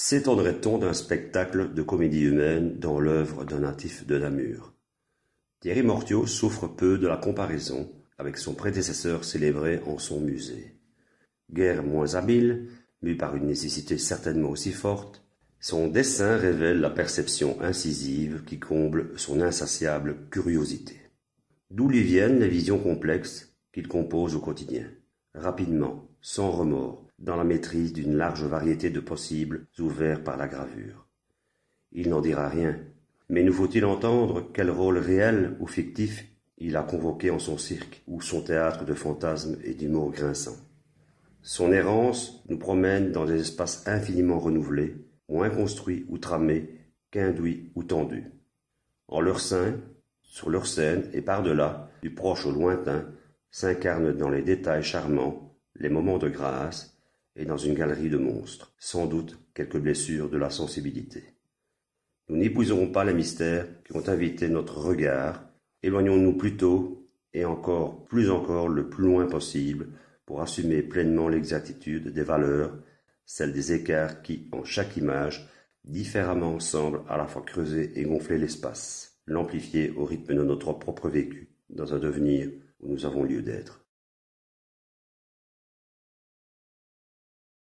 sétendrait on d'un spectacle de comédie humaine dans l'œuvre d'un natif de Namur Thierry Mortiaux souffre peu de la comparaison avec son prédécesseur célébré en son musée. Guère moins habile, mais par une nécessité certainement aussi forte, son dessin révèle la perception incisive qui comble son insatiable curiosité. D'où lui viennent les visions complexes qu'il compose au quotidien. Rapidement, sans remords, dans la maîtrise d'une large variété de possibles ouverts par la gravure. Il n'en dira rien, mais nous faut-il entendre quel rôle réel ou fictif il a convoqué en son cirque ou son théâtre de fantasmes et d'humour grinçants Son errance nous promène dans des espaces infiniment renouvelés, moins construits ou tramés qu'induits ou tendus. En leur sein, sur leur scène et par-delà, du proche au lointain, s'incarnent dans les détails charmants, les moments de grâce, et dans une galerie de monstres, sans doute quelques blessures de la sensibilité. Nous n'épouserons pas les mystères qui ont invité notre regard, éloignons-nous plutôt et encore plus encore le plus loin possible pour assumer pleinement l'exactitude des valeurs, celles des écarts qui, en chaque image, différemment semblent à la fois creuser et gonfler l'espace, l'amplifier au rythme de notre propre vécu, dans un devenir où nous avons lieu d'être.